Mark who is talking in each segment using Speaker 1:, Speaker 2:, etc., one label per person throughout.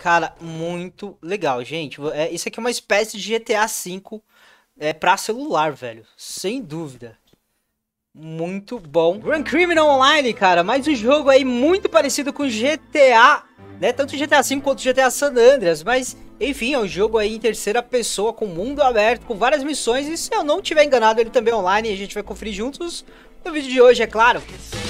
Speaker 1: Cara, muito legal, gente. É, isso aqui é uma espécie de GTA V é, pra celular, velho. Sem dúvida. Muito bom. Grand Criminal Online, cara, mais um jogo aí muito parecido com GTA, né? Tanto GTA V quanto GTA San Andreas, mas enfim, é um jogo aí em terceira pessoa, com mundo aberto, com várias missões, e se eu não tiver enganado, ele também é online, a gente vai conferir juntos no vídeo de hoje, é claro. Música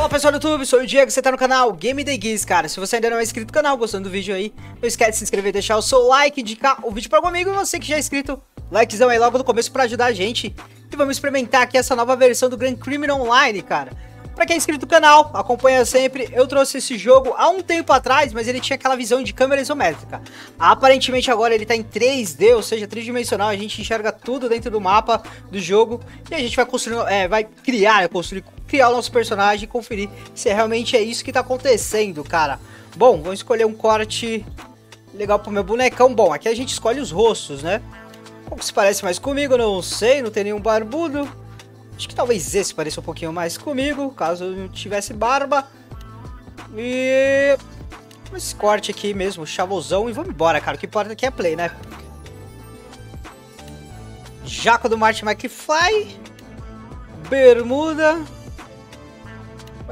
Speaker 1: Fala pessoal do YouTube, sou o Diego, você tá no canal Game Day Geeks, cara. Se você ainda não é inscrito no canal, gostando do vídeo aí, não esquece de se inscrever, deixar o seu like, indicar o vídeo para algum amigo e você que já é inscrito, likezão aí logo no começo para ajudar a gente. E vamos experimentar aqui essa nova versão do Grand Criminal Online, cara. Pra quem é inscrito no canal, acompanha sempre, eu trouxe esse jogo há um tempo atrás, mas ele tinha aquela visão de câmera isométrica. Aparentemente agora ele tá em 3D, ou seja, tridimensional, a gente enxerga tudo dentro do mapa do jogo e a gente vai construir, é, vai criar, construir criar o nosso personagem e conferir se é realmente é isso que tá acontecendo, cara. Bom, vamos escolher um corte legal pro meu bonecão. Bom, aqui a gente escolhe os rostos, né? Qual que se parece mais comigo? Não sei, não tem nenhum barbudo. Acho que talvez esse pareça um pouquinho mais comigo, caso eu não tivesse barba. E... Esse corte aqui mesmo, chavosão. E vamos embora, cara. O que importa aqui é play, né? Jaco do Martin McFly. Bermuda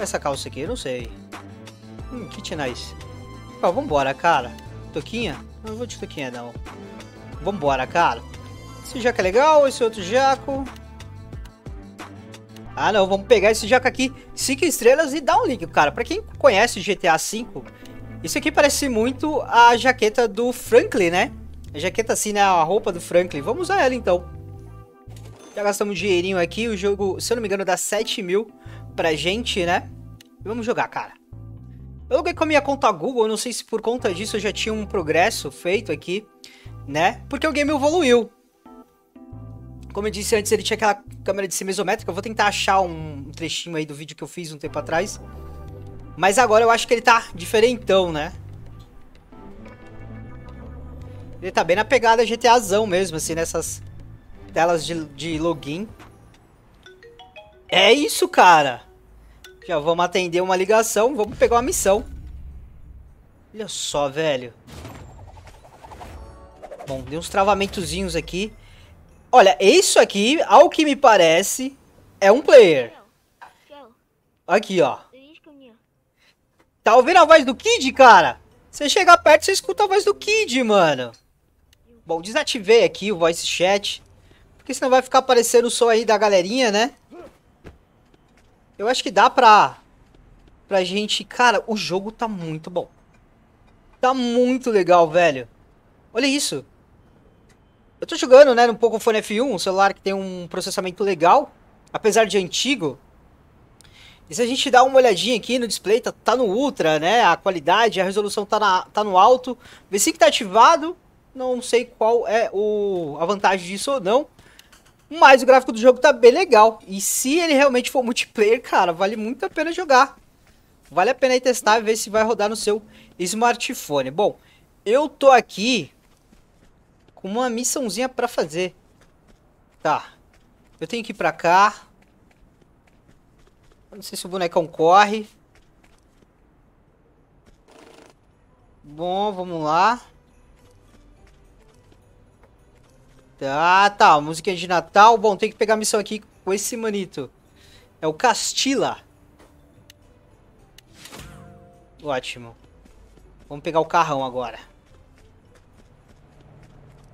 Speaker 1: essa calça aqui? Eu não sei. Hum, kit nice. Ó, vambora, cara. Toquinha? Não vou de toquinha, não. Vambora, cara. Esse jaco é legal, esse outro jaco. Ah, não, vamos pegar esse jaco aqui. Cinco estrelas e dá um link, cara. Pra quem conhece GTA V, isso aqui parece muito a jaqueta do Franklin, né? A jaqueta assim, né? A roupa do Franklin. Vamos usar ela, então. Já gastamos um dinheirinho aqui. O jogo, se eu não me engano, dá 7 mil pra gente, né? E vamos jogar, cara. Eu loguei com a minha conta Google, não sei se por conta disso eu já tinha um progresso feito aqui, né? Porque o game evoluiu. Como eu disse antes, ele tinha aquela câmera de si mesométrica. Eu vou tentar achar um trechinho aí do vídeo que eu fiz um tempo atrás. Mas agora eu acho que ele tá diferentão, né? Ele tá bem na pegada GTAzão mesmo, assim, nessas telas de, de login. É isso, cara! Já vamos atender uma ligação, vamos pegar uma missão. Olha só, velho. Bom, deu uns travamentozinhos aqui. Olha, isso aqui, ao que me parece, é um player. Aqui, ó. Tá ouvindo a voz do Kid, cara? Você chegar perto, você escuta a voz do Kid, mano. Bom, desativei aqui o voice chat. Porque senão vai ficar aparecendo o som aí da galerinha, né? Eu acho que dá pra. Pra gente. Cara, o jogo tá muito bom. Tá muito legal, velho. Olha isso. Eu tô jogando, né, um pouco Fone F1, um celular que tem um processamento legal, apesar de antigo. E se a gente dá uma olhadinha aqui no display, tá, tá no ultra, né, a qualidade, a resolução tá, na, tá no alto. V5 tá ativado, não sei qual é o, a vantagem disso ou não. Mas o gráfico do jogo tá bem legal. E se ele realmente for multiplayer, cara, vale muito a pena jogar. Vale a pena aí testar e ver se vai rodar no seu smartphone. Bom, eu tô aqui com uma missãozinha pra fazer. Tá. Eu tenho que ir pra cá. Não sei se o bonecão corre. Bom, vamos lá. Ah, tá. Música de Natal. Bom, tem que pegar a missão aqui com esse manito. É o Castila. Ótimo. Vamos pegar o carrão agora.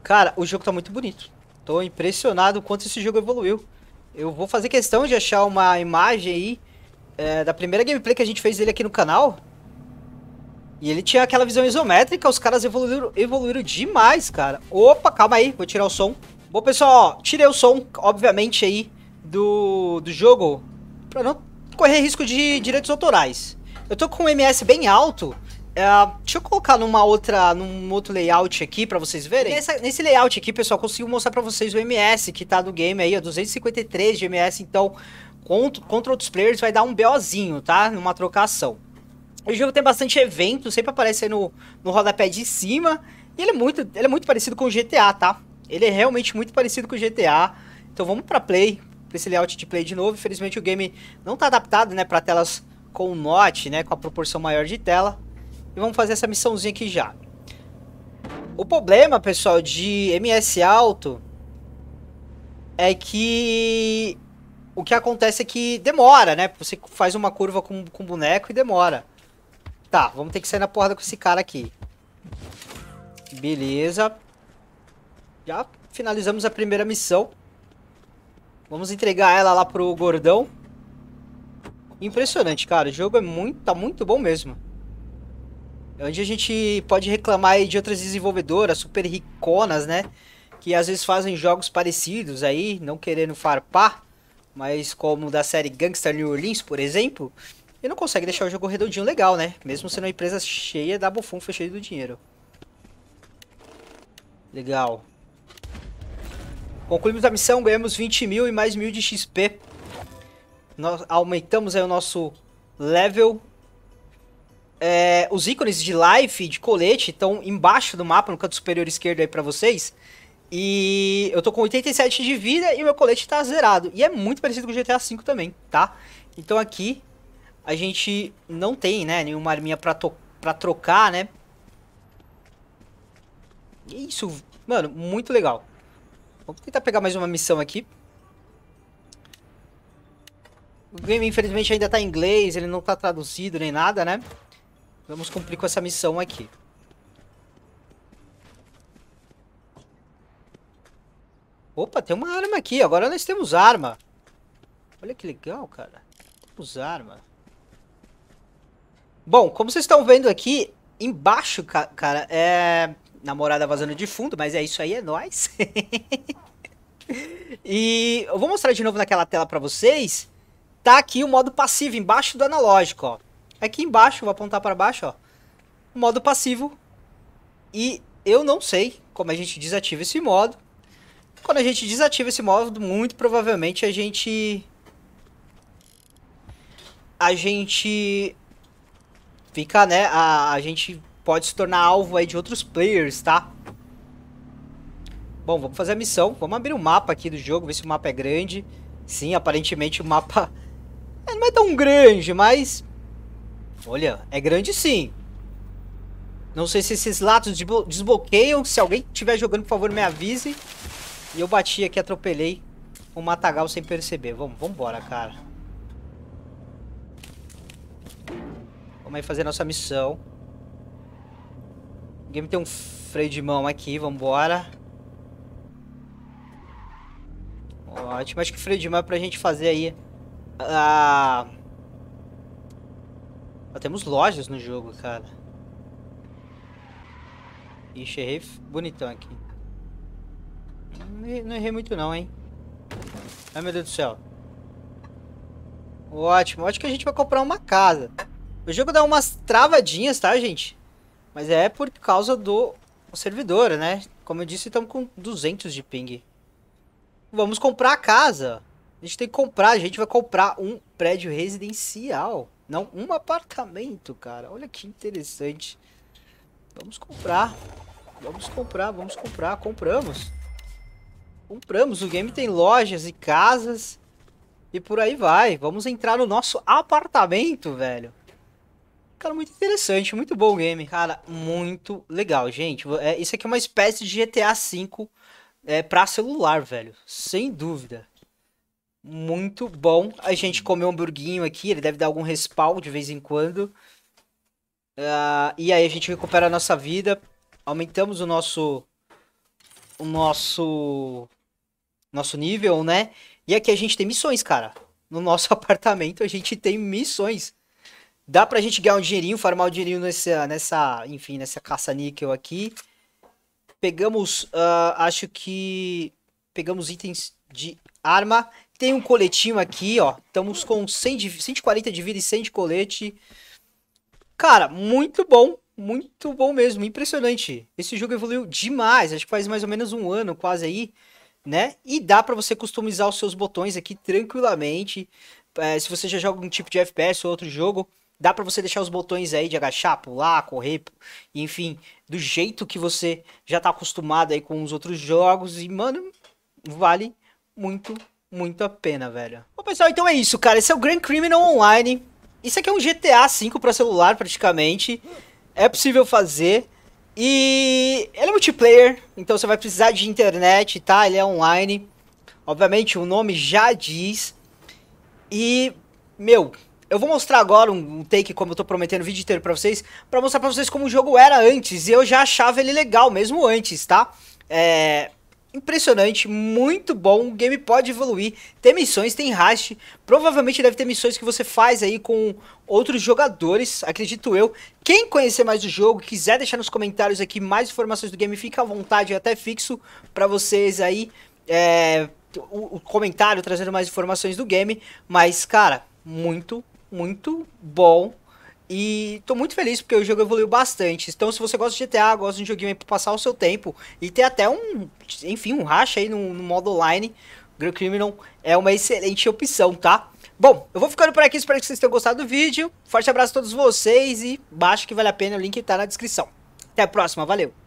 Speaker 1: Cara, o jogo tá muito bonito. Tô impressionado quanto esse jogo evoluiu. Eu vou fazer questão de achar uma imagem aí é, da primeira gameplay que a gente fez dele aqui no canal. E ele tinha aquela visão isométrica, os caras evoluíram, evoluíram demais, cara. Opa, calma aí, vou tirar o som. Bom, pessoal, ó, tirei o som, obviamente, aí, do, do jogo, pra não correr risco de direitos autorais. Eu tô com o MS bem alto, Uh, deixa eu colocar numa outra, num outro layout aqui para vocês verem. Nessa, nesse layout aqui, pessoal, consigo mostrar para vocês o MS que tá do game aí, ó, 253 de MS, então contra, contra outros players vai dar um BOzinho, tá? Numa trocação. O jogo tem bastante evento, sempre aparece aí no, no rodapé de cima. E ele é, muito, ele é muito parecido com o GTA, tá? Ele é realmente muito parecido com o GTA. Então vamos pra play, pra esse layout de play de novo. Infelizmente o game não tá adaptado, né, pra telas com note, né, com a proporção maior de tela. E vamos fazer essa missãozinha aqui já. O problema, pessoal, de MS alto é que o que acontece é que demora, né? Você faz uma curva com, com boneco e demora. Tá, vamos ter que sair na porrada com esse cara aqui. Beleza. Já finalizamos a primeira missão. Vamos entregar ela lá pro gordão. Impressionante, cara. O jogo é muito, tá muito bom mesmo. Onde a gente pode reclamar de outras desenvolvedoras super riconas, né? Que às vezes fazem jogos parecidos aí, não querendo farpar. Mas como da série Gangster New Orleans, por exemplo. E não consegue deixar o jogo redondinho legal, né? Mesmo sendo uma empresa cheia da bufunfa, cheia do dinheiro. Legal. Concluímos a missão, ganhamos 20 mil e mais mil de XP. Nós aumentamos aí o nosso level. É, os ícones de life, de colete, estão embaixo do mapa, no canto superior esquerdo aí pra vocês. E eu tô com 87 de vida e meu colete tá zerado. E é muito parecido com o GTA V também, tá? Então aqui a gente não tem, né, nenhuma arminha pra, pra trocar, né? Isso, mano, muito legal. Vamos tentar pegar mais uma missão aqui. O game, infelizmente, ainda tá em inglês, ele não tá traduzido nem nada, né? Vamos cumprir com essa missão aqui. Opa, tem uma arma aqui. Agora nós temos arma. Olha que legal, cara. Temos arma. Bom, como vocês estão vendo aqui, embaixo, cara, é. Namorada vazando de fundo, mas é isso aí, é nóis. e eu vou mostrar de novo naquela tela pra vocês. Tá aqui o modo passivo, embaixo do analógico, ó. Aqui embaixo, vou apontar pra baixo, ó. O modo passivo. E eu não sei como a gente desativa esse modo. Quando a gente desativa esse modo, muito provavelmente a gente... A gente Fica, né? A, a gente pode se tornar alvo aí de outros players, tá? Bom, vamos fazer a missão. Vamos abrir o um mapa aqui do jogo, ver se o mapa é grande. Sim, aparentemente o mapa não é tão grande, mas... Olha, é grande sim. Não sei se esses lados desbloqueiam. Se alguém estiver jogando, por favor, me avise. E eu bati aqui, atropelei um matagal sem perceber. Vamos, vambora, cara. Vamos aí fazer nossa missão. O game tem um freio de mão aqui, vambora. Ótimo, acho que freio de mão é pra gente fazer aí... Ah... Ah, temos lojas no jogo, cara. Ixi, errei bonitão aqui. Não errei muito não, hein. Ai, meu Deus do céu. Ótimo, acho que a gente vai comprar uma casa. O jogo dá umas travadinhas, tá, gente? Mas é por causa do servidor, né? Como eu disse, estamos com 200 de ping. Vamos comprar a casa. A gente tem que comprar, a gente vai comprar um prédio residencial. Não, um apartamento, cara. Olha que interessante. Vamos comprar. Vamos comprar, vamos comprar. Compramos. Compramos. O game tem lojas e casas. E por aí vai. Vamos entrar no nosso apartamento, velho cara, muito interessante, muito bom o game. Cara, muito legal, gente. É, isso aqui é uma espécie de GTA V é, pra celular, velho. Sem dúvida. Muito bom. A gente comeu um hamburguinho aqui, ele deve dar algum respawn de vez em quando. Uh, e aí a gente recupera a nossa vida. Aumentamos o nosso... O nosso... Nosso nível, né? E aqui a gente tem missões, cara. No nosso apartamento a gente tem missões. Dá pra gente ganhar um dinheirinho, farmar um dinheirinho nessa, nessa enfim, nessa caça-níquel aqui. Pegamos, uh, acho que... Pegamos itens de arma. Tem um coletinho aqui, ó. Estamos com 100 de, 140 de vida e 100 de colete. Cara, muito bom. Muito bom mesmo, impressionante. Esse jogo evoluiu demais, acho que faz mais ou menos um ano quase aí, né? E dá para você customizar os seus botões aqui tranquilamente. É, se você já joga um tipo de FPS ou outro jogo, dá para você deixar os botões aí de agachar, pular, correr, enfim, do jeito que você já tá acostumado aí com os outros jogos e, mano, vale muito, muito a pena, velho. Bom, pessoal, então é isso, cara. Esse é o Grand Criminal Online. Isso aqui é um GTA V para celular, praticamente. É possível fazer. E ele é multiplayer, então você vai precisar de internet, tá? Ele é online. Obviamente, o nome já diz. E, meu, eu vou mostrar agora um take, como eu tô prometendo o vídeo inteiro pra vocês, pra mostrar pra vocês como o jogo era antes, e eu já achava ele legal, mesmo antes, tá? É... Impressionante, muito bom, o game pode evoluir, tem missões, tem hash, provavelmente deve ter missões que você faz aí com outros jogadores, acredito eu. Quem conhecer mais do jogo, quiser deixar nos comentários aqui mais informações do game, fica à vontade, eu é até fixo pra vocês aí, é... o comentário trazendo mais informações do game, mas cara, muito muito bom. E tô muito feliz porque o jogo evoluiu bastante. Então, se você gosta de GTA, gosta de um joguinho aí pra passar o seu tempo e ter até um, enfim, um racha aí no, no modo online, Grand Criminal é uma excelente opção, tá? Bom, eu vou ficando por aqui, espero que vocês tenham gostado do vídeo. Forte abraço a todos vocês e baixo que vale a pena, o link tá na descrição. Até a próxima, valeu!